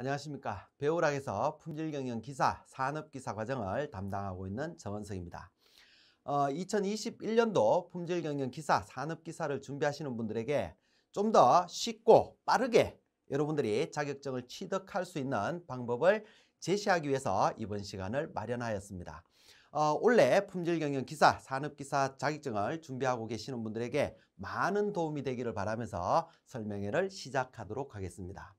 안녕하십니까. 배우락에서 품질경영 기사, 산업기사 과정을 담당하고 있는 정원석입니다. 어, 2021년도 품질경영 기사, 산업기사를 준비하시는 분들에게 좀 더 쉽고 빠르게 여러분들이 자격증을 취득할 수 있는 방법을 제시하기 위해서 이번 시간을 마련하였습니다. 어, 원래 품질경영 기사, 산업기사 자격증을 준비하고 계시는 분들에게 많은 도움이 되기를 바라면서 설명회를 시작하도록 하겠습니다.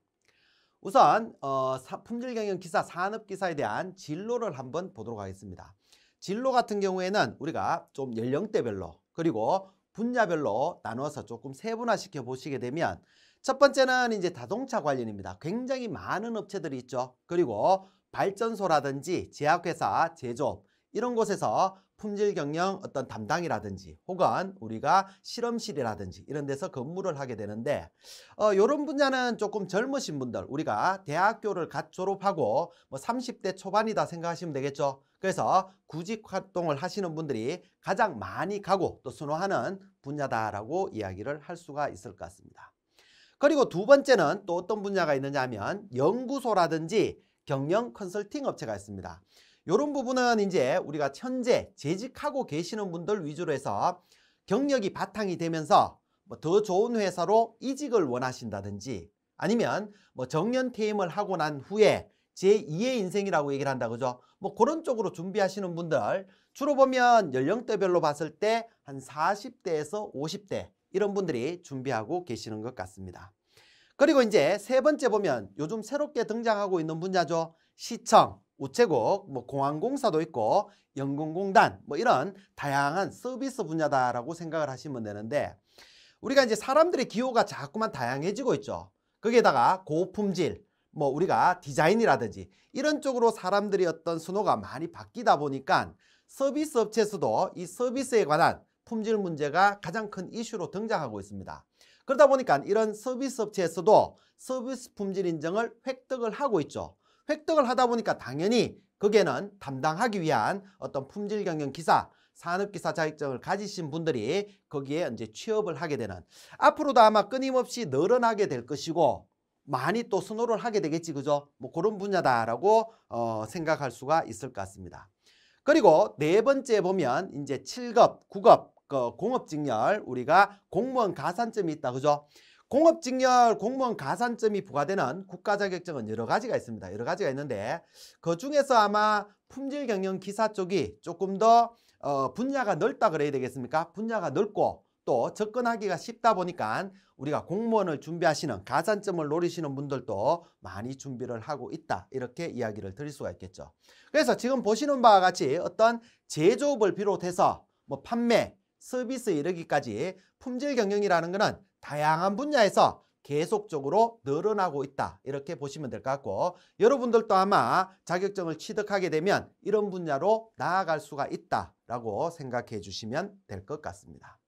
우선 어, 사, 품질경영 기사, 산업기사에 대한 진로를 한번 보도록 하겠습니다. 진로 같은 경우에는 우리가 좀 연령대별로 그리고 분야별로 나눠서 조금 세분화시켜 보시게 되면 첫 번째는 이제 자동차 관련입니다. 굉장히 많은 업체들이 있죠. 그리고 발전소라든지 제약회사, 제조업 이런 곳에서 품질 경영 어떤 담당이라든지 혹은 우리가 실험실이라든지 이런 데서 근무를 하게 되는데 어, 이런 분야는 조금 젊으신 분들 우리가 대학교를 갓 졸업하고 뭐 30대 초반이다 생각하시면 되겠죠. 그래서 구직 활동을 하시는 분들이 가장 많이 가고 또 선호하는 분야다라고 이야기를 할 수가 있을 것 같습니다. 그리고 두 번째는 또 어떤 분야가 있느냐 하면 연구소라든지 경영 컨설팅 업체가 있습니다. 이런 부분은 이제 우리가 현재 재직하고 계시는 분들 위주로 해서 경력이 바탕이 되면서 뭐 더 좋은 회사로 이직을 원하신다든지 아니면 뭐 정년 퇴임을 하고 난 후에 제2의 인생이라고 얘기를 한다 그죠? 뭐 그런 쪽으로 준비하시는 분들 주로 보면 연령대별로 봤을 때 한 40대에서 50대 이런 분들이 준비하고 계시는 것 같습니다. 그리고 이제 세 번째 보면 요즘 새롭게 등장하고 있는 분야죠. 시청, 우체국, 뭐 공항공사도 있고 연금공단 뭐 이런 다양한 서비스 분야다라고 생각을 하시면 되는데 우리가 이제 사람들의 기호가 자꾸만 다양해지고 있죠. 거기에다가 고품질, 뭐 우리가 디자인이라든지 이런 쪽으로 사람들이 어떤 순호가 많이 바뀌다 보니까 서비스 업체에서도 이 서비스에 관한 품질 문제가 가장 큰 이슈로 등장하고 있습니다. 그러다 보니까 이런 서비스 업체에서도 서비스 품질 인정을 획득을 하고 있죠. 획득을 하다 보니까 당연히 거기에는 담당하기 위한 어떤 품질 경영 기사, 산업 기사 자격증을 가지신 분들이 거기에 이제 취업을 하게 되는 앞으로도 아마 끊임없이 늘어나게 될 것이고 많이 또 선호를 하게 되겠지 그죠? 뭐 그런 분야다라고 어, 생각할 수가 있을 것 같습니다. 그리고 네 번째 보면 이제 칠급구급 그 공업직렬 우리가 공무원 가산점이 있다 그죠? 공업직렬 공무원 가산점이 부과되는 국가자격증은 여러 가지가 있습니다. 여러 가지가 있는데 그 중에서 아마 품질 경영 기사 쪽이 조금 더 어, 분야가 넓다 그래야 되겠습니까? 분야가 넓고 또 접근하기가 쉽다 보니까 우리가 공무원을 준비하시는 가산점을 노리시는 분들도 많이 준비를 하고 있다 이렇게 이야기를 드릴 수가 있겠죠 그래서 지금 보시는 바와 같이 어떤 제조업을 비롯해서 뭐 판매, 서비스 이르기까지 품질 경영이라는 것은 다양한 분야에서 계속적으로 늘어나고 있다. 이렇게 보시면 될 것 같고 여러분들도 아마 자격증을 취득하게 되면 이런 분야로 나아갈 수가 있다라고 생각해 주시면 될 것 같습니다.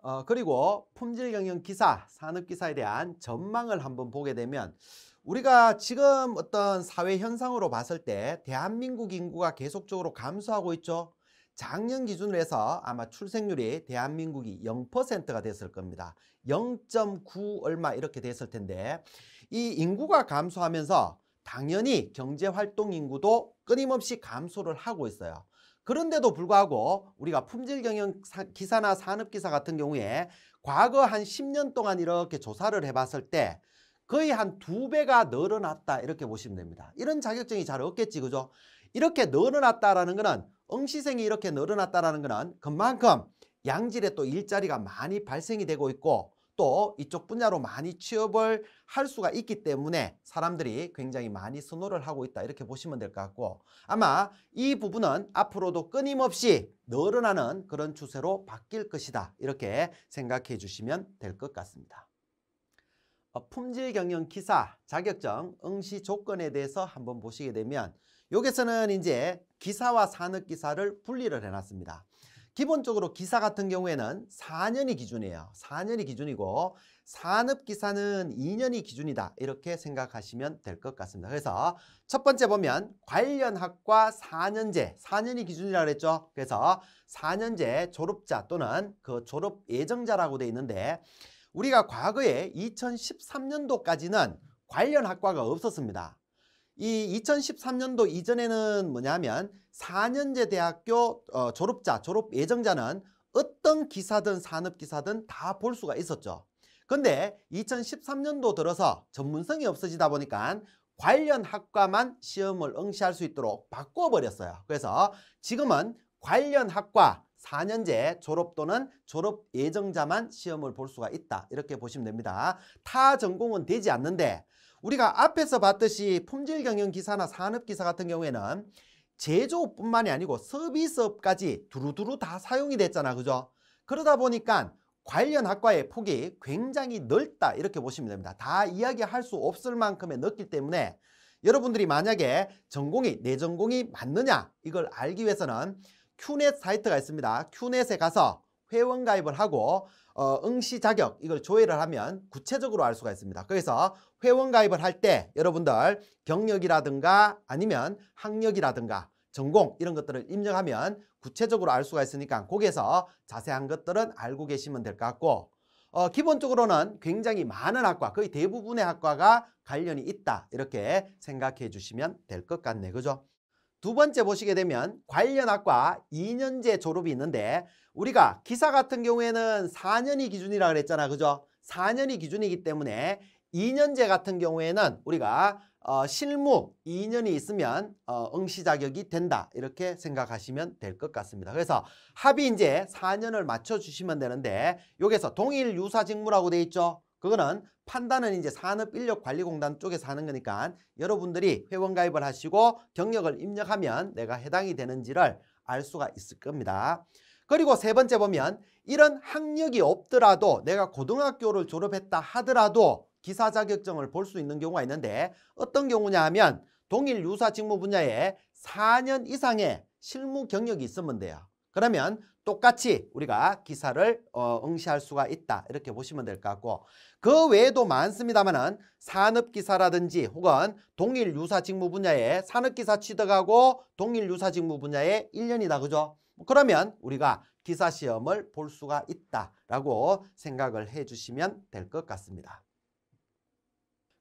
어, 그리고 품질 경영 기사, 산업 기사에 대한 전망을 한번 보게 되면 우리가 지금 어떤 사회 현상으로 봤을 때 대한민국 인구가 계속적으로 감소하고 있죠. 작년 기준으로 해서 아마 출생률이 대한민국이 0%가 됐을 겁니다. 0.9 얼마 이렇게 됐을 텐데 이 인구가 감소하면서 당연히 경제활동 인구도 끊임없이 감소를 하고 있어요. 그런데도 불구하고 우리가 품질경영 기사나 산업기사 같은 경우에 과거 한 10년 동안 이렇게 조사를 해봤을 때 거의 한 두 배가 늘어났다 이렇게 보시면 됩니다. 이런 자격증이 잘 없겠지 그죠? 이렇게 늘어났다라는 거는 응시생이 이렇게 늘어났다는 것은 그만큼 양질의또 일자리가 많이 발생이 되고 있고 또 이쪽 분야로 많이 취업을 할 수가 있기 때문에 사람들이 굉장히 많이 선호를 하고 있다 이렇게 보시면 될 것 같고 아마 이 부분은 앞으로도 끊임없이 늘어나는 그런 추세로 바뀔 것이다 이렇게 생각해 주시면 될 것 같습니다. 어, 품질 경영 기사 자격증 응시 조건에 대해서 한번 보시게 되면 여기서는 이제 기사와 산업기사를 분리를 해놨습니다. 기본적으로 기사 같은 경우에는 4년이 기준이에요. 4년이 기준이고 산업기사는 2년이 기준이다. 이렇게 생각하시면 될 것 같습니다. 그래서 첫 번째 보면 관련 학과 4년제, 4년이 기준이라 그랬죠. 그래서 4년제 졸업자 또는 그 졸업 예정자라고 돼 있는데 우리가 과거에 2013년도까지는 관련 학과가 없었습니다. 이 2013년도 이전에는 뭐냐면 4년제 대학교 어, 졸업자, 졸업 예정자는 어떤 기사든 산업기사든 다 볼 수가 있었죠. 근데 2013년도 들어서 전문성이 없어지다 보니까 관련 학과만 시험을 응시할 수 있도록 바꿔버렸어요. 그래서 지금은 관련 학과 4년제 졸업 또는 졸업 예정자만 시험을 볼 수가 있다. 이렇게 보시면 됩니다. 타 전공은 되지 않는데 우리가 앞에서 봤듯이 품질 경영 기사나 산업 기사 같은 경우에는 제조뿐만이 아니고 서비스업까지 두루두루 다 사용이 됐잖아. 그죠? 그러다 보니까 관련 학과의 폭이 굉장히 넓다 이렇게 보시면 됩니다. 다 이야기할 수 없을 만큼의 넓기 때문에 여러분들이 만약에 전공이 내 전공이 맞느냐 이걸 알기 위해서는 큐넷 사이트가 있습니다. 큐넷에 가서 회원 가입을 하고 어, 응시 자격 이걸 조회를 하면 구체적으로 알 수가 있습니다. 그래서 회원 가입을 할 때 여러분들 경력이라든가 아니면 학력이라든가 전공 이런 것들을 입력하면 구체적으로 알 수가 있으니까 거기에서 자세한 것들은 알고 계시면 될 것 같고 어, 기본적으로는 굉장히 많은 학과 거의 대부분의 학과가 관련이 있다 이렇게 생각해 주시면 될 것 같네 그죠? 두 번째 보시게 되면 관련 학과 2년제 졸업이 있는데 우리가 기사 같은 경우에는 4년이 기준이라 그랬잖아. 그죠? 4년이 기준이기 때문에 2년제 같은 경우에는 우리가 어, 실무 2년이 있으면 어, 응시 자격이 된다 이렇게 생각하시면 될 것 같습니다. 그래서 합의 이제 4년을 맞춰주시면 되는데 여기서 동일 유사 직무라고 돼 있죠. 그거는 판단은 이제 산업인력관리공단 쪽에서 하는 거니까 여러분들이 회원가입을 하시고 경력을 입력하면 내가 해당이 되는지를 알 수가 있을 겁니다. 그리고 세 번째 보면 이런 학력이 없더라도 내가 고등학교를 졸업했다 하더라도 기사 자격증을 볼 수 있는 경우가 있는데 어떤 경우냐 하면 동일 유사 직무 분야에 4년 이상의 실무 경력이 있으면 돼요. 그러면 똑같이 우리가 기사를 어, 응시할 수가 있다 이렇게 보시면 될 것 같고 그 외에도 많습니다만은 산업기사라든지 혹은 동일 유사 직무 분야에 산업기사 취득하고 동일 유사 직무 분야에 1년이다 그죠? 뭐 그러면 우리가 기사 시험을 볼 수가 있다라고 생각을 해주시면 될 것 같습니다.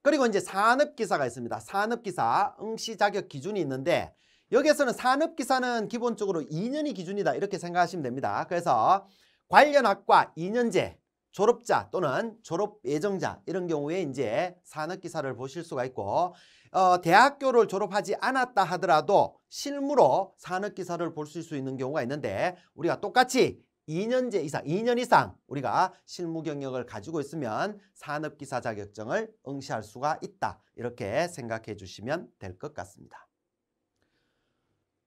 그리고 이제 산업기사가 있습니다. 산업기사 응시 자격 기준이 있는데 여기에서는 산업기사는 기본적으로 2년이 기준이다 이렇게 생각하시면 됩니다. 그래서 관련 학과 2년제 졸업자 또는 졸업 예정자 이런 경우에 이제 산업기사를 보실 수가 있고 어, 대학교를 졸업하지 않았다 하더라도 실무로 산업기사를 볼 수 있는 경우가 있는데 우리가 똑같이 2년제 이상, 2년 이상 우리가 실무 경력을 가지고 있으면 산업기사 자격증을 응시할 수가 있다. 이렇게 생각해 주시면 될 것 같습니다.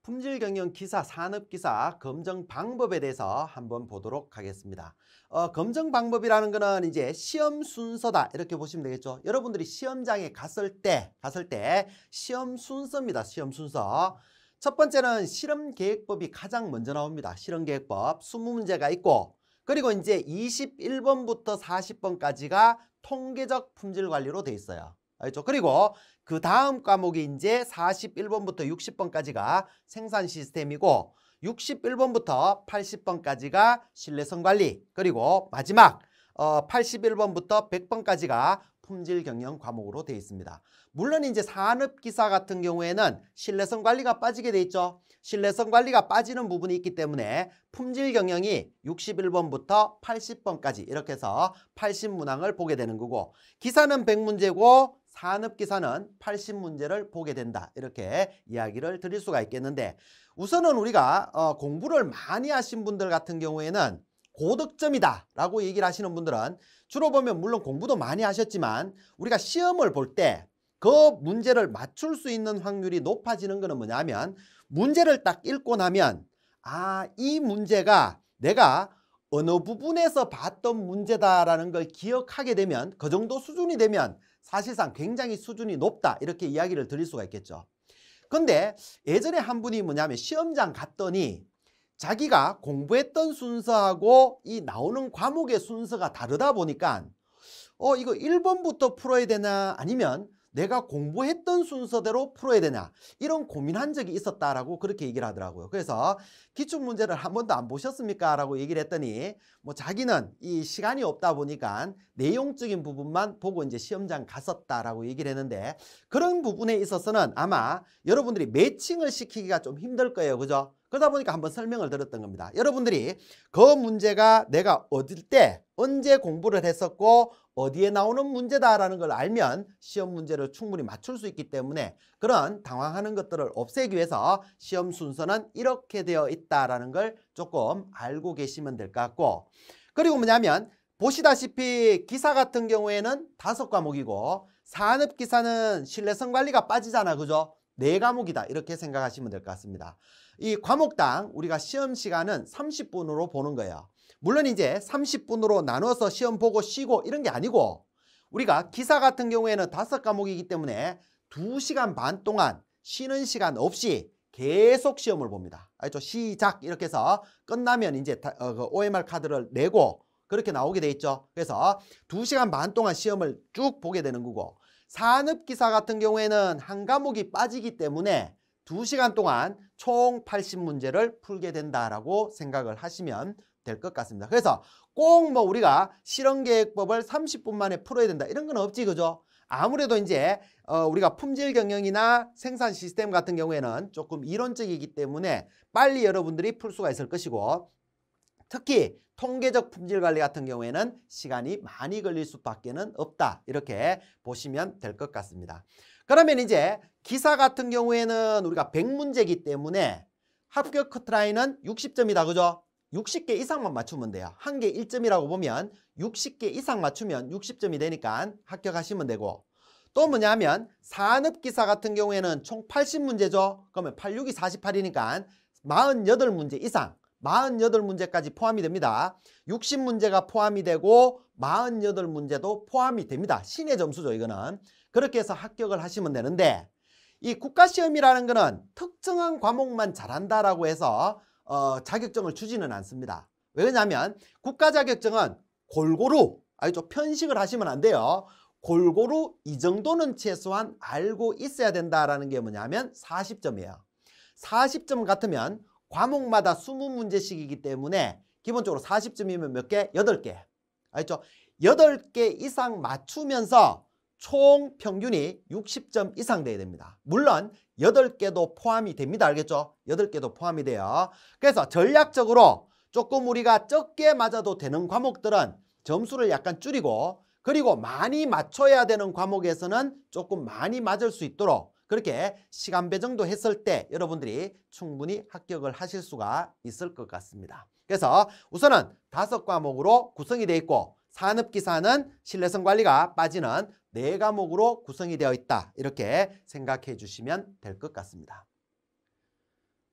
품질 경영 기사, 산업 기사 검증 방법에 대해서 한번 보도록 하겠습니다. 어, 검증 방법이라는 거는 이제 시험 순서다 이렇게 보시면 되겠죠. 여러분들이 시험장에 갔을 때 갔을 때 시험 순서입니다. 시험 순서. 첫 번째는 실험 계획법이 가장 먼저 나옵니다. 실험 계획법 20문제가 있고 그리고 이제 21번부터 40번까지가 통계적 품질 관리로 돼 있어요. 알죠? 그리고 그 다음 과목이 이제 41번부터 60번까지가 생산 시스템이고 61번부터 80번까지가 신뢰성 관리 그리고 마지막 어, 81번부터 100번까지가 품질 경영 과목으로 되어 있습니다. 물론 이제 산업기사 같은 경우에는 신뢰성 관리가 빠지게 되어 있죠. 신뢰성 관리가 빠지는 부분이 있기 때문에 품질 경영이 61번부터 80번까지 이렇게 해서 80문항을 보게 되는 거고 기사는 100문제고 산업기사는 80문제를 보게 된다 이렇게 이야기를 드릴 수가 있겠는데 우선은 우리가 어, 공부를 많이 하신 분들 같은 경우에는 고득점이다 라고 얘기를 하시는 분들은 주로 보면 물론 공부도 많이 하셨지만 우리가 시험을 볼 때 그 문제를 맞출 수 있는 확률이 높아지는 것은 뭐냐면 문제를 딱 읽고 나면 아 이 문제가 내가 어느 부분에서 봤던 문제다라는 걸 기억하게 되면 그 정도 수준이 되면 사실상 굉장히 수준이 높다 이렇게 이야기를 드릴 수가 있겠죠. 근데 예전에 한 분이 뭐냐면 시험장 갔더니 자기가 공부했던 순서하고 이 나오는 과목의 순서가 다르다 보니까 어 이거 1번부터 풀어야 되나 아니면 내가 공부했던 순서대로 풀어야 되냐 이런 고민한 적이 있었다라고 그렇게 얘기를 하더라고요. 그래서 기출문제를 한 번도 안 보셨습니까? 라고 얘기를 했더니 뭐 자기는 이 시간이 없다 보니까 내용적인 부분만 보고 이제 시험장 갔었다라고 얘기를 했는데 그런 부분에 있어서는 아마 여러분들이 매칭을 시키기가 좀 힘들 거예요. 그죠? 그러다 보니까 한번 설명을 드렸던 겁니다. 여러분들이 그 문제가 내가 어딜 때 언제 공부를 했었고 어디에 나오는 문제다라는 걸 알면 시험 문제를 충분히 맞출 수 있기 때문에 그런 당황하는 것들을 없애기 위해서 시험 순서는 이렇게 되어 있다라는 걸 조금 알고 계시면 될 것 같고 그리고 뭐냐면 보시다시피 기사 같은 경우에는 다섯 과목이고 산업기사는 신뢰성 관리가 빠지잖아 그죠? 네 과목이다 이렇게 생각하시면 될 것 같습니다. 이 과목당 우리가 시험 시간은 30분으로 보는 거예요. 물론 이제 30분으로 나눠서 시험 보고 쉬고 이런 게 아니고 우리가 기사 같은 경우에는 다섯 과목이기 때문에 2시간반 동안 쉬는 시간 없이 계속 시험을 봅니다. 알죠? 시작 이렇게 해서 끝나면 이제 어, 그 OMR 카드를 내고 그렇게 나오게 돼 있죠. 그래서 2시간반 동안 시험을 쭉 보게 되는 거고 산업기사 같은 경우에는 한 과목이 빠지기 때문에 2시간 동안 총 80문제를 풀게 된다라고 생각을 하시면 될것 같습니다. 그래서 꼭 뭐 우리가 실현계획법을 30분 만에 풀어야 된다 이런 건 없지 그죠? 아무래도 이제 어, 우리가 품질 경영이나 생산 시스템 같은 경우에는 조금 이론적이기 때문에 빨리 여러분들이 풀 수가 있을 것이고 특히 통계적 품질 관리 같은 경우에는 시간이 많이 걸릴 수밖에는 없다 이렇게 보시면 될 것 같습니다. 그러면 이제 기사 같은 경우에는 우리가 100문제이기 때문에 합격 커트라인은 60점이다 그죠? 60개 이상만 맞추면 돼요. 한 개 1점이라고 보면 60개 이상 맞추면 60점이 되니까 합격하시면 되고 또 뭐냐면 산업기사 같은 경우에는 총 80문제죠. 그러면 86이 48이니까 48문제 이상 48문제까지 포함이 됩니다. 60문제가 포함이 되고 48문제도 포함이 됩니다. 신의 점수죠 이거는. 그렇게 해서 합격을 하시면 되는데 이 국가시험이라는 거는 특정한 과목만 잘한다라고 해서 어, 자격증을 주지는 않습니다. 왜냐하면 국가 자격증은 골고루 아니죠 편식을 하시면 안 돼요. 골고루 이 정도는 최소한 알고 있어야 된다라는 게 뭐냐면 40점이에요. 40점 같으면 과목마다 20문제씩이기 때문에 기본적으로 40점이면 몇 개? 8개. 알죠? 8개 이상 맞추면서 총 평균이 60점 이상 돼야 됩니다. 물론 여덟 개도 포함이 됩니다. 알겠죠? 여덟 개도 포함이 돼요. 그래서 전략적으로 조금 우리가 적게 맞아도 되는 과목들은 점수를 약간 줄이고 그리고 많이 맞춰야 되는 과목에서는 조금 많이 맞을 수 있도록 그렇게 시간 배정도 했을 때 여러분들이 충분히 합격을 하실 수가 있을 것 같습니다. 그래서 우선은 다섯 과목으로 구성이 돼 있고 산업기사는 신뢰성 관리가 빠지는 네 과목으로 구성이 되어 있다. 이렇게 생각해 주시면 될 것 같습니다.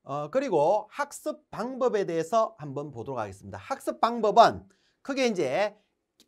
어, 그리고 학습 방법에 대해서 한번 보도록 하겠습니다. 학습 방법은 크게 이제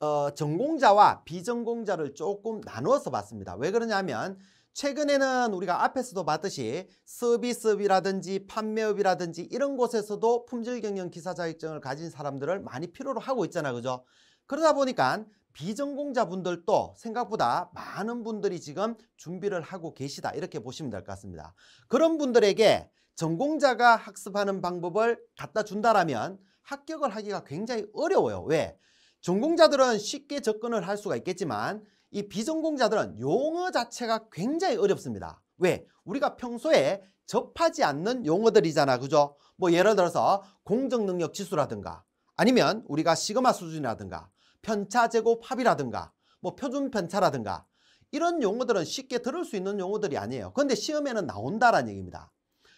어, 전공자와 비전공자를 조금 나누어서 봤습니다. 왜 그러냐면 최근에는 우리가 앞에서도 봤듯이 서비스업이라든지 판매업이라든지 이런 곳에서도 품질 경영 기사 자격증을 가진 사람들을 많이 필요로 하고 있잖아. 그죠? 그러다 보니까 비전공자분들도 생각보다 많은 분들이 지금 준비를 하고 계시다 이렇게 보시면 될 것 같습니다. 그런 분들에게 전공자가 학습하는 방법을 갖다 준다라면 합격을 하기가 굉장히 어려워요. 왜? 전공자들은 쉽게 접근을 할 수가 있겠지만 이 비전공자들은 용어 자체가 굉장히 어렵습니다. 왜? 우리가 평소에 접하지 않는 용어들이잖아. 그죠? 뭐 예를 들어서 공정능력 지수라든가 아니면 우리가 시그마 수준이라든가 편차 제곱합이라든가 뭐 표준 편차라든가 이런 용어들은 쉽게 들을 수 있는 용어들이 아니에요. 그런데 시험에는 나온다라는 얘기입니다.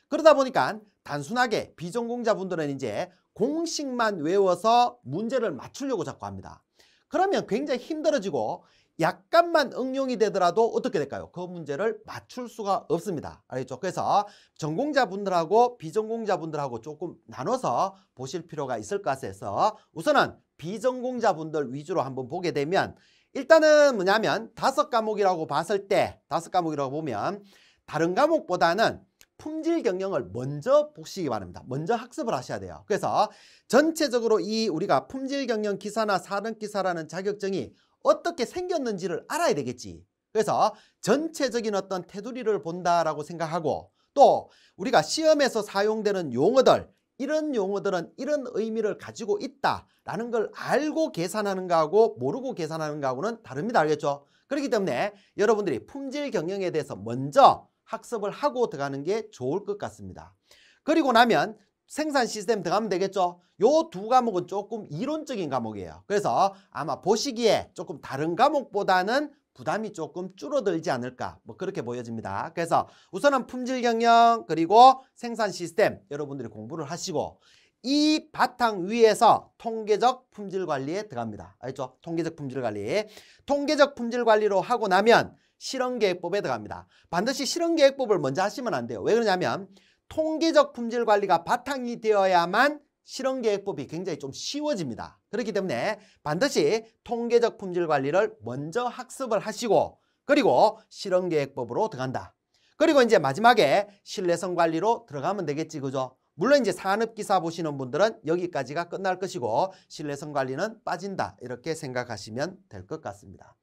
그러다 보니까 단순하게 비전공자분들은 이제 공식만 외워서 문제를 맞추려고 자꾸 합니다. 그러면 굉장히 힘들어지고 약간만 응용이 되더라도 어떻게 될까요? 그 문제를 맞출 수가 없습니다. 알겠죠? 그래서 전공자분들하고 비전공자분들하고 조금 나눠서 보실 필요가 있을 것 같아서 우선은 비전공자분들 위주로 한번 보게 되면 일단은 뭐냐면 다섯 과목이라고 봤을 때 다섯 과목이라고 보면 다른 과목보다는 품질 경영을 먼저 보시기 바랍니다. 먼저 학습을 하셔야 돼요. 그래서 전체적으로 이 우리가 품질 경영 기사나 사등 기사라는 자격증이 어떻게 생겼는지를 알아야 되겠지. 그래서 전체적인 어떤 테두리를 본다라고 생각하고 또 우리가 시험에서 사용되는 용어들 이런 용어들은 이런 의미를 가지고 있다라는 걸 알고 계산하는가 하고 모르고 계산하는가 하고는 다릅니다. 알겠죠? 그렇기 때문에 여러분들이 품질 경영에 대해서 먼저 학습을 하고 들어가는 게 좋을 것 같습니다. 그리고 나면 생산 시스템 들어가면 되겠죠? 요 두 과목은 조금 이론적인 과목이에요. 그래서 아마 보시기에 조금 다른 과목보다는 부담이 조금 줄어들지 않을까 뭐 그렇게 보여집니다. 그래서 우선은 품질 경영 그리고 생산 시스템 여러분들이 공부를 하시고 이 바탕 위에서 통계적 품질 관리에 들어갑니다. 알죠? 통계적 품질 관리. 통계적 품질 관리로 하고 나면 실험 계획법에 들어갑니다. 반드시 실험 계획법을 먼저 하시면 안 돼요. 왜 그러냐면 통계적 품질 관리가 바탕이 되어야만 실험계획법이 굉장히 좀 쉬워집니다. 그렇기 때문에 반드시 통계적 품질 관리를 먼저 학습을 하시고 그리고 실험계획법으로 들어간다. 그리고 이제 마지막에 신뢰성 관리로 들어가면 되겠지 그죠? 물론 이제 산업기사 보시는 분들은 여기까지가 끝날 것이고 신뢰성 관리는 빠진다 이렇게 생각하시면 될 것 같습니다.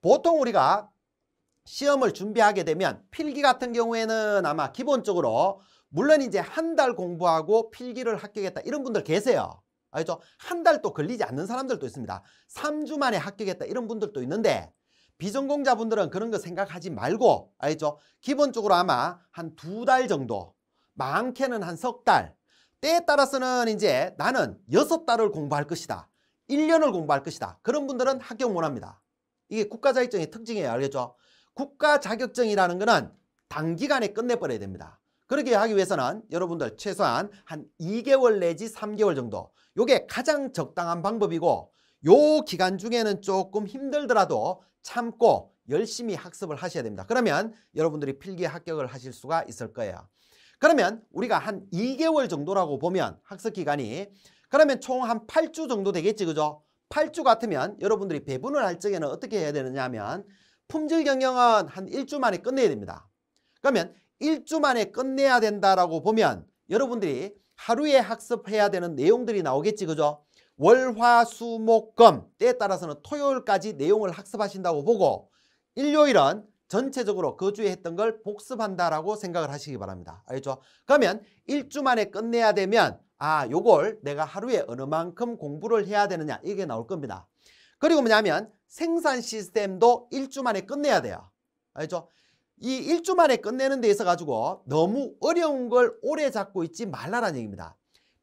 보통 우리가 시험을 준비하게 되면 필기 같은 경우에는 아마 기본적으로 물론 이제 한 달 공부하고 필기를 합격했다 이런 분들 계세요. 알죠? 한달 또 걸리지 않는 사람들도 있습니다. 3주 만에 합격했다 이런 분들도 있는데 비전공자분들은 그런 거 생각하지 말고 알죠? 기본적으로 아마 한 두 달 정도 많게는 한 석 달. 때에 따라서는 이제 나는 여섯 달을 공부할 것이다. 1년을 공부할 것이다. 그런 분들은 합격 못 합니다. 이게 국가 자격증의 특징이에요. 알겠죠? 국가 자격증이라는 거는 단기간에 끝내버려야 됩니다. 그렇게 하기 위해서는 여러분들 최소한 한 2개월 내지 3개월 정도 요게 가장 적당한 방법이고 요 기간 중에는 조금 힘들더라도 참고 열심히 학습을 하셔야 됩니다. 그러면 여러분들이 필기 합격을 하실 수가 있을 거예요. 그러면 우리가 한 2개월 정도라고 보면 학습 기간이 그러면 총 한 8주 정도 되겠지 그죠? 8주 같으면 여러분들이 배분을 할 적에는 어떻게 해야 되느냐 하면 품질 경영은 한 1주 만에 끝내야 됩니다. 그러면 1주 만에 끝내야 된다라고 보면 여러분들이 하루에 학습해야 되는 내용들이 나오겠지 그죠? 월화수목금 때에 따라서는 토요일까지 내용을 학습하신다고 보고 일요일은 전체적으로 그 주에 했던 걸 복습한다라고 생각을 하시기 바랍니다. 알죠? 그러면 1주 만에 끝내야 되면 아 요걸 내가 하루에 어느 만큼 공부를 해야 되느냐 이게 나올 겁니다. 그리고 뭐냐면 생산 시스템도 1주 만에 끝내야 돼요. 알죠? 이일주 만에 끝내는 데 있어 가지고 너무 어려운 걸 오래 잡고 있지 말라라는 얘기입니다.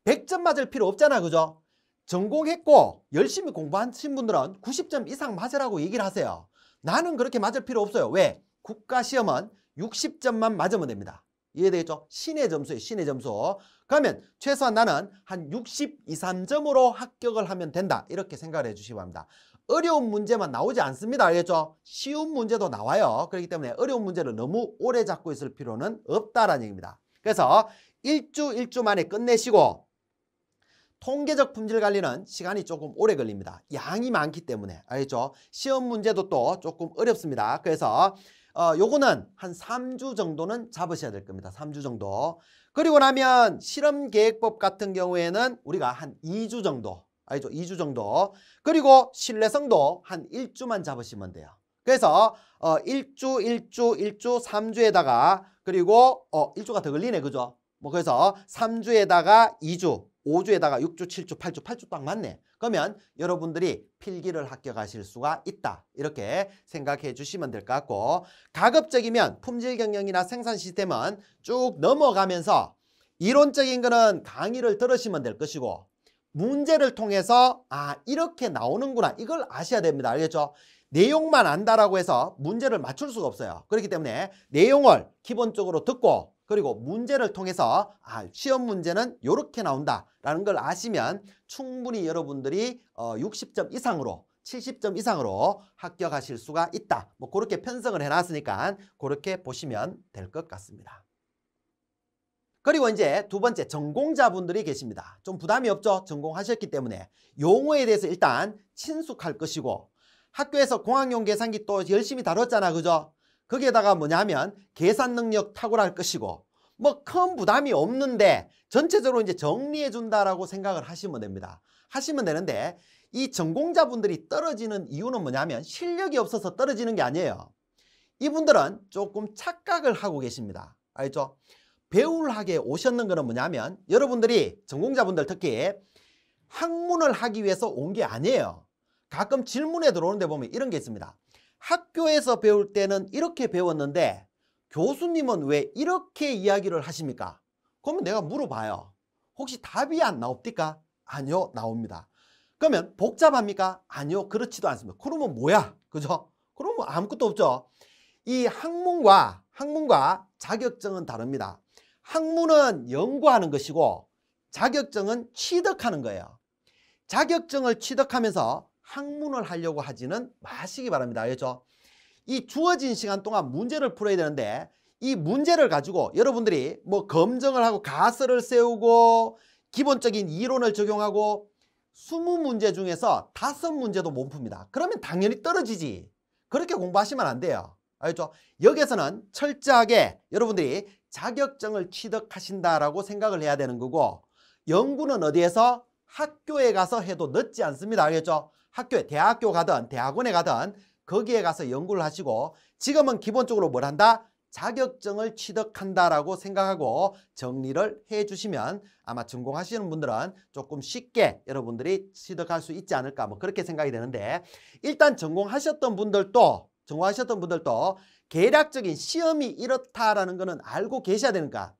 100점 맞을 필요 없잖아 그죠? 전공했고 열심히 공부하신 분들은 90점 이상 맞으라고 얘기를 하세요. 나는 그렇게 맞을 필요 없어요. 왜? 국가시험은 60점만 맞으면 됩니다. 이해되겠죠? 신의 점수예요. 신의 점수. 그러면 최소한 나는 한 60, 2, 3점으로 합격을 하면 된다. 이렇게 생각을 해주시기 바랍니다. 어려운 문제만 나오지 않습니다. 알겠죠? 쉬운 문제도 나와요. 그렇기 때문에 어려운 문제를 너무 오래 잡고 있을 필요는 없다라는 얘기입니다. 그래서 일주 일주 만에 끝내시고 통계적 품질 관리는 시간이 조금 오래 걸립니다. 양이 많기 때문에 알겠죠? 시험 문제도 또 조금 어렵습니다. 그래서 어, 요거는 한 3주 정도는 잡으셔야 될 겁니다. 3주 정도. 그리고 나면 실험계획법 같은 경우에는 우리가 한 2주 정도 알죠? 2주 정도. 그리고 신뢰성도 한 1주만 잡으시면 돼요. 그래서 어 1주, 1주, 1주, 3주에다가 그리고 어 1주가 더 걸리네. 그죠? 뭐 그래서 3주에다가 2주, 5주에다가 6주, 7주, 8주, 8주 딱 맞네. 그러면 여러분들이 필기를 합격하실 수가 있다. 이렇게 생각해 주시면 될 것 같고 가급적이면 품질 경영이나 생산 시스템은 쭉 넘어가면서 이론적인 거는 강의를 들으시면 될 것이고 문제를 통해서 아 이렇게 나오는구나 이걸 아셔야 됩니다. 알겠죠? 내용만 안다라고 해서 문제를 맞출 수가 없어요. 그렇기 때문에 내용을 기본적으로 듣고 그리고 문제를 통해서 아 시험 문제는 이렇게 나온다라는 걸 아시면 충분히 여러분들이 어 60점 이상으로 70점 이상으로 합격하실 수가 있다. 뭐 그렇게 편성을 해놨으니까 그렇게 보시면 될 것 같습니다. 그리고 이제 두 번째 전공자분들이 계십니다. 좀 부담이 없죠? 전공하셨기 때문에 용어에 대해서 일단 친숙할 것이고 학교에서 공학용 계산기 또 열심히 다뤘잖아 그죠? 거기에다가 뭐냐면 계산 능력 탁월할 것이고 뭐 큰 부담이 없는데 전체적으로 이제 정리해 준다라고 생각을 하시면 됩니다. 하시면 되는데 이 전공자분들이 떨어지는 이유는 뭐냐면 실력이 없어서 떨어지는 게 아니에요. 이분들은 조금 착각을 하고 계십니다. 알죠? 배울하게 오셨는 거는 뭐냐면 여러분들이 전공자분들 특히 학문을 하기 위해서 온 게 아니에요. 가끔 질문에 들어오는데 보면 이런 게 있습니다. 학교에서 배울 때는 이렇게 배웠는데 교수님은 왜 이렇게 이야기를 하십니까? 그러면 내가 물어봐요. 혹시 답이 안 나옵니까? 아니요, 나옵니다. 그러면 복잡합니까? 아니요, 그렇지도 않습니다. 그러면 뭐야? 그죠? 그러면 아무것도 없죠. 이 학문과 학문과 자격증은 다릅니다. 학문은 연구하는 것이고 자격증은 취득하는 거예요. 자격증을 취득하면서 학문을 하려고 하지는 마시기 바랍니다. 알겠죠? 이 주어진 시간 동안 문제를 풀어야 되는데 이 문제를 가지고 여러분들이 뭐 검증을 하고 가설을 세우고 기본적인 이론을 적용하고 20문제 중에서 5문제도 못 풉니다. 그러면 당연히 떨어지지. 그렇게 공부하시면 안 돼요. 알겠죠? 여기에서는 철저하게 여러분들이 자격증을 취득하신다라고 생각을 해야 되는 거고 연구는 어디에서 학교에 가서 해도 늦지 않습니다. 알겠죠? 학교에 대학교 가든 대학원에 가든 거기에 가서 연구를 하시고 지금은 기본적으로 뭘 한다? 자격증을 취득한다라고 생각하고 정리를 해주시면 아마 전공하시는 분들은 조금 쉽게 여러분들이 취득할 수 있지 않을까 뭐 그렇게 생각이 되는데 일단 전공하셨던 분들도 전공하셨던 분들도 계략적인 시험이 이렇다라는 것은 알고 계셔야 되니까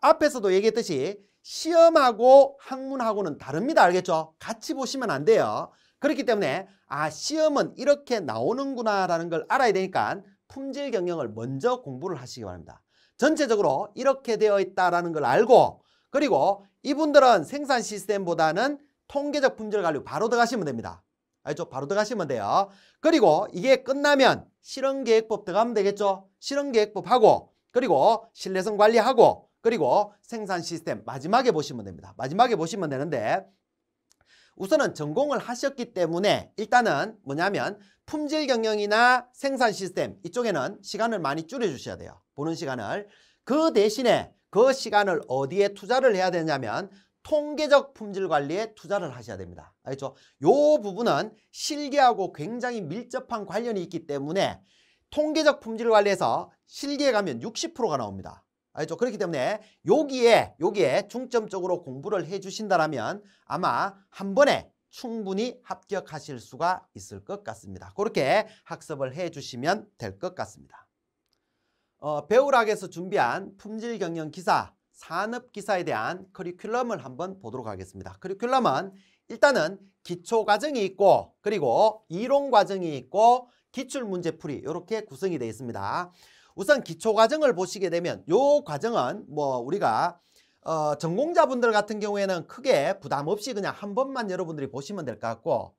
앞에서도 얘기했듯이 시험하고 학문하고는 다릅니다. 알겠죠? 같이 보시면 안 돼요. 그렇기 때문에 아 시험은 이렇게 나오는구나 라는 걸 알아야 되니까 품질 경영을 먼저 공부를 하시기 바랍니다. 전체적으로 이렇게 되어 있다라는 걸 알고 그리고 이분들은 생산 시스템보다는 통계적 품질 관리 바로 들어가시면 됩니다. 알죠? 바로 들어가시면 돼요. 그리고 이게 끝나면 실현계획법 들어가면 되겠죠? 실현계획법 하고 그리고 신뢰성 관리하고 그리고 생산 시스템 마지막에 보시면 됩니다. 마지막에 보시면 되는데 우선은 전공을 하셨기 때문에 일단은 뭐냐면 품질 경영이나 생산 시스템 이쪽에는 시간을 많이 줄여주셔야 돼요. 보는 시간을. 그 대신에 그 시간을 어디에 투자를 해야 되냐면 통계적 품질 관리에 투자를 하셔야 됩니다. 알겠죠? 요 부분은 실계하고 굉장히 밀접한 관련이 있기 때문에 통계적 품질 관리에서 실계에 가면 60%가 나옵니다. 알겠죠? 그렇기 때문에 여기에 여기에 중점적으로 공부를 해 주신다라면 아마 한 번에 충분히 합격하실 수가 있을 것 같습니다. 그렇게 학습을 해 주시면 될 것 같습니다. 어, 배우락에서 준비한 품질 경영 기사 산업기사에 대한 커리큘럼을 한번 보도록 하겠습니다. 커리큘럼은 일단은 기초 과정이 있고 그리고 이론 과정이 있고 기출 문제풀이 이렇게 구성이 되어 있습니다. 우선 기초 과정을 보시게 되면 요 과정은 뭐 우리가 어, 전공자분들 같은 경우에는 크게 부담 없이 그냥 한 번만 여러분들이 보시면 될 것 같고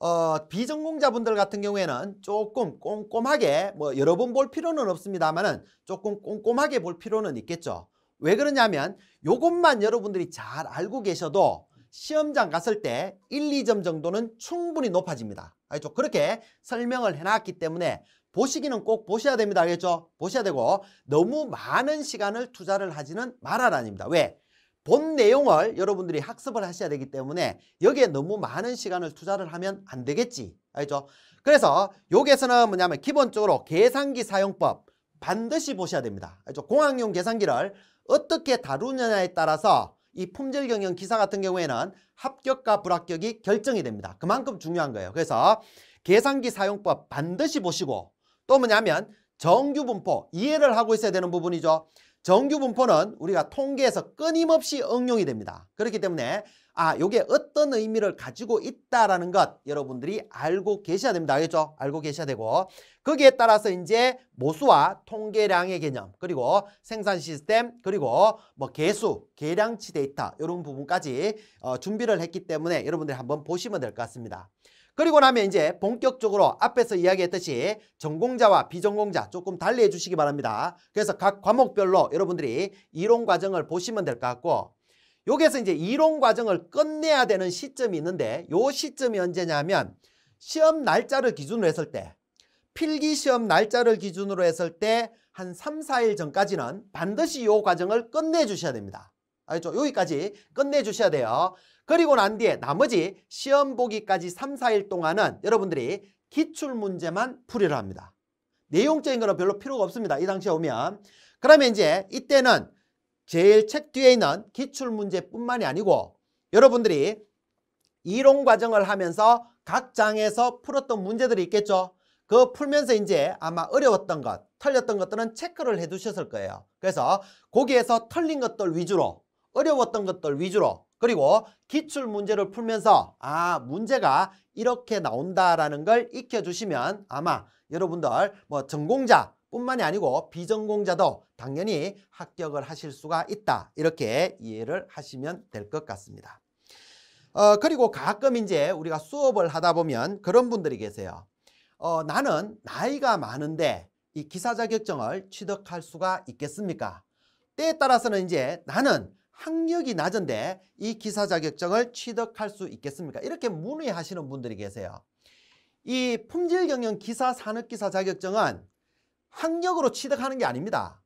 어, 비전공자분들 같은 경우에는 조금 꼼꼼하게 뭐 여러 번 볼 필요는 없습니다만은 조금 꼼꼼하게 볼 필요는 있겠죠. 왜 그러냐면 요것만 여러분들이 잘 알고 계셔도 시험장 갔을 때 1, 2점 정도는 충분히 높아집니다. 알겠죠? 그렇게 설명을 해놨기 때문에 보시기는 꼭 보셔야 됩니다. 알겠죠? 보셔야 되고 너무 많은 시간을 투자를 하지는 말아라입니다. 왜? 본 내용을 여러분들이 학습을 하셔야 되기 때문에 여기에 너무 많은 시간을 투자를 하면 안 되겠지. 알죠? 겠 그래서 여기에서는 뭐냐면 기본적으로 계산기 사용법 반드시 보셔야 됩니다. 알죠? 겠 공학용 계산기를 어떻게 다루느냐에 따라서 이 품질 경영 기사 같은 경우에는 합격과 불합격이 결정이 됩니다. 그만큼 중요한 거예요. 그래서 계산기 사용법 반드시 보시고 또 뭐냐면 정규 분포 이해를 하고 있어야 되는 부분이죠. 정규 분포는 우리가 통계에서 끊임없이 응용이 됩니다. 그렇기 때문에 아, 요게 어떤 의미를 가지고 있다라는 것 여러분들이 알고 계셔야 됩니다. 알겠죠? 알고 계셔야 되고 거기에 따라서 이제 모수와 통계량의 개념 그리고 생산 시스템 그리고 뭐 개수, 계량치 데이터 이런 부분까지 어, 준비를 했기 때문에 여러분들이 한번 보시면 될 것 같습니다. 그리고 나면 이제 본격적으로 앞에서 이야기했듯이 전공자와 비전공자 조금 달리 해주시기 바랍니다. 그래서 각 과목별로 여러분들이 이론 과정을 보시면 될 것 같고 여기에서 이제 이론 과정을 끝내야 되는 시점이 있는데 요 시점이 언제냐면 시험 날짜를 기준으로 했을 때 필기 시험 날짜를 기준으로 했을 때 한 3, 4일 전까지는 반드시 요 과정을 끝내주셔야 됩니다. 알죠? 여기까지 끝내주셔야 돼요. 그리고 난 뒤에 나머지 시험 보기까지 3, 4일 동안은 여러분들이 기출문제만 풀이를 합니다. 내용적인 거는 별로 필요가 없습니다. 이 당시에 오면. 그러면 이제 이때는 제일 책 뒤에 있는 기출문제뿐만이 아니고 여러분들이 이론 과정을 하면서 각 장에서 풀었던 문제들이 있겠죠. 그 풀면서 이제 아마 어려웠던 것, 틀렸던 것들은 체크를 해두셨을 거예요. 그래서 거기에서 틀린 것들 위주로, 어려웠던 것들 위주로 그리고 기출 문제를 풀면서 아 문제가 이렇게 나온다라는 걸 익혀주시면 아마 여러분들 뭐 전공자 뿐만이 아니고 비전공자도 당연히 합격을 하실 수가 있다. 이렇게 이해를 하시면 될 것 같습니다. 어, 그리고 가끔 이제 우리가 수업을 하다 보면 그런 분들이 계세요. 어, 나는 나이가 많은데 이 기사 자격증을 취득할 수가 있겠습니까? 때에 따라서는 이제 나는 학력이 낮은데 이 기사 자격증을 취득할 수 있겠습니까? 이렇게 문의하시는 분들이 계세요. 이 품질 경영 기사 산업 기사 자격증은 학력으로 취득하는 게 아닙니다.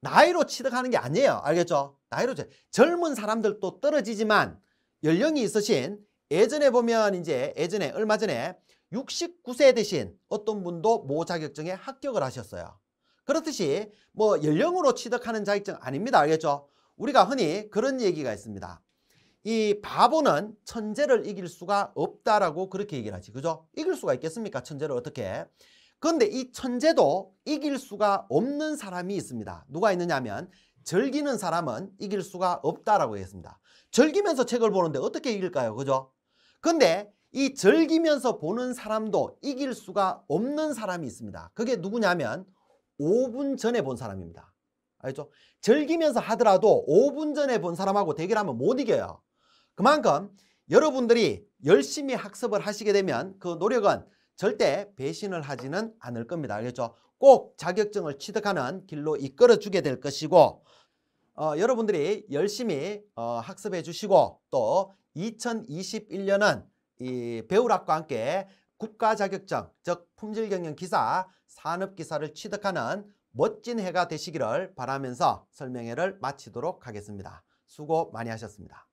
나이로 취득하는 게 아니에요. 알겠죠? 나이로 젊은 사람들도 떨어지지만 연령이 있으신 예전에 보면 이제 예전에 얼마 전에 69세 대신 어떤 분도 모 자격증에 합격을 하셨어요. 그렇듯이 뭐 연령으로 취득하는 자격증 아닙니다. 알겠죠? 우리가 흔히 그런 얘기가 있습니다. 이 바보는 천재를 이길 수가 없다라고 그렇게 얘기를 하지. 그죠? 이길 수가 있겠습니까? 천재를 어떻게. 그런데 이 천재도 이길 수가 없는 사람이 있습니다. 누가 있느냐면 즐기는 사람은 이길 수가 없다라고 했습니다. 즐기면서 책을 보는데 어떻게 이길까요? 그죠? 근데 이 즐기면서 보는 사람도 이길 수가 없는 사람이 있습니다. 그게 누구냐면 5분 전에 본 사람입니다. 알죠? 즐기면서 하더라도 5분 전에 본 사람하고 대결하면 못 이겨요. 그만큼 여러분들이 열심히 학습을 하시게 되면 그 노력은 절대 배신을 하지는 않을 겁니다. 알겠죠? 꼭 자격증을 취득하는 길로 이끌어주게 될 것이고 어, 여러분들이 열심히 어, 학습해 주시고 또 2021년은 이 배우락과 함께 국가 자격증, 즉 품질 경영 기사, 산업 기사를 취득하는 멋진 해가 되시기를 바라면서 설명회를 마치도록 하겠습니다. 수고 많이 하셨습니다.